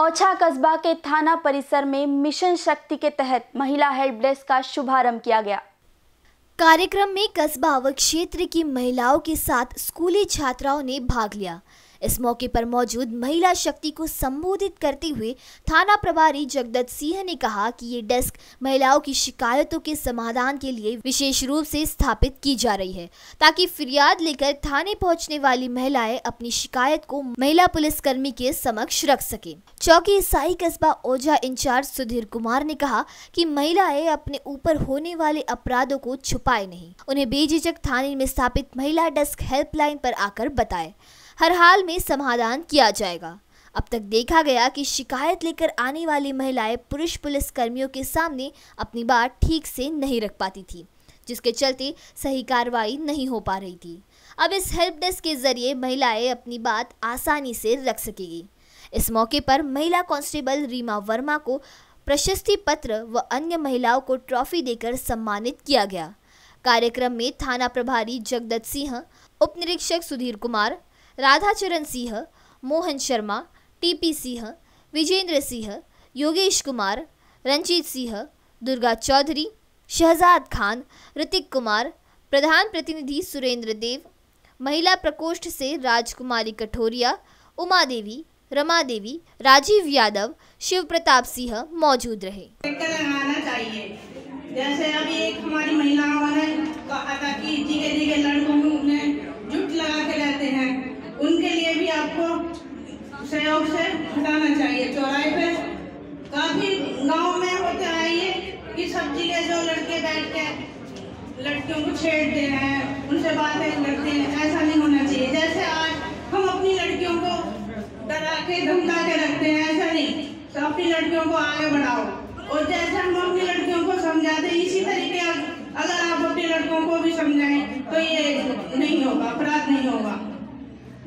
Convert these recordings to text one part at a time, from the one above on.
ओछा कस्बा के थाना परिसर में मिशन शक्ति के तहत महिला हेल्प डेस्क का शुभारंभ किया गया कार्यक्रम में कस्बा व क्षेत्र की महिलाओं के साथ स्कूली छात्राओं ने भाग लिया इस मौके पर मौजूद महिला शक्ति को संबोधित करते हुए थाना प्रभारी जगदत्त सिंह ने कहा कि ये डेस्क महिलाओं की शिकायतों के समाधान के लिए विशेष रूप से स्थापित की जा रही है ताकि फिरियाद लेकर थाने पहुंचने वाली महिलाएं अपनी शिकायत को महिला पुलिस कर्मी के समक्ष रख सके चौकी ईसाई कस्बा ओझा इंचार्ज सुधीर कुमार ने कहा की महिलाएं अपने ऊपर होने वाले अपराधों को छुपाए नहीं उन्हें बेझिझक थाने में स्थापित महिला डेस्क हेल्पलाइन पर आकर बताए हर हाल में समाधान किया जाएगा अब तक देखा गया कि शिकायत लेकर आने वाली महिलाएं पुरुष पुलिस कर्मियों के सामने अपनी बात ठीक से नहीं रख पाती थी जिसके चलते सही कार्रवाई नहीं हो पा रही थी अब इस हेल्प डेस्क के जरिए महिलाएं अपनी बात आसानी से रख सकेगी इस मौके पर महिला कांस्टेबल रीमा वर्मा को प्रशस्ति पत्र व अन्य महिलाओं को ट्रॉफी देकर सम्मानित किया गया कार्यक्रम में थाना प्रभारी जगदत्त सिंह उप निरीक्षक सुधीर कुमार राधाचरण सिंह मोहन शर्मा टीपी सिंह विजेंद्र सिंह योगेश कुमार रंजीत सिंह दुर्गा चौधरी शहजाद खान ऋतिक कुमार प्रधान प्रतिनिधि सुरेंद्र देव महिला प्रकोष्ठ से राजकुमारी कठोरिया उमा देवी रमा देवी राजीव यादव शिव प्रताप सिंह मौजूद रहे जैसे अभी एक हमारी महिला कहा था कि जीके जीके प्रयोग से हटाना चाहिए चौराहे पे काफी गांव में होता है ये कि सब्जी के जो लड़के बैठ के लड़कियों को छेड़ दे रहे हैं उनसे बातें करते हैं ऐसा नहीं होना चाहिए जैसे आज हम अपनी लड़कियों को डरा के धमका के रखते हैं ऐसा नहीं तो अपनी लड़कियों को आगे बढ़ाओ और जैसे हम अपनी लड़कियों को समझाते इसी तरीके अगर आप अपने लड़कों को भी समझाएं तो ये नहीं होगा अपराध नहीं होगा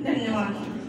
धन्यवाद